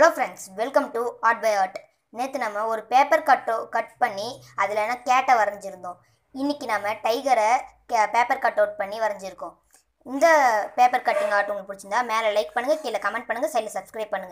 hello friends welcome to art by art நேற்று நம்ம ஒரு பேப்பர் கட்டோ கட் பண்ணி அதில் என்ன கேட்டை வரைஞ்சிருந்தோம் இன்றைக்கி நம்ம டைகரை கே பேப்பர் கட் அவுட் பண்ணி வரைஞ்சிருக்கோம் இந்த பேப்பர் கட்டிங் ஆர்ட் உங்களுக்கு பிடிச்சிருந்தா மேலே லைக் பண்ணுங்கள் கீழே கமெண்ட் பண்ணுங்கள் சைடில் சப்ஸ்கிரைப் பண்ணுங்கள்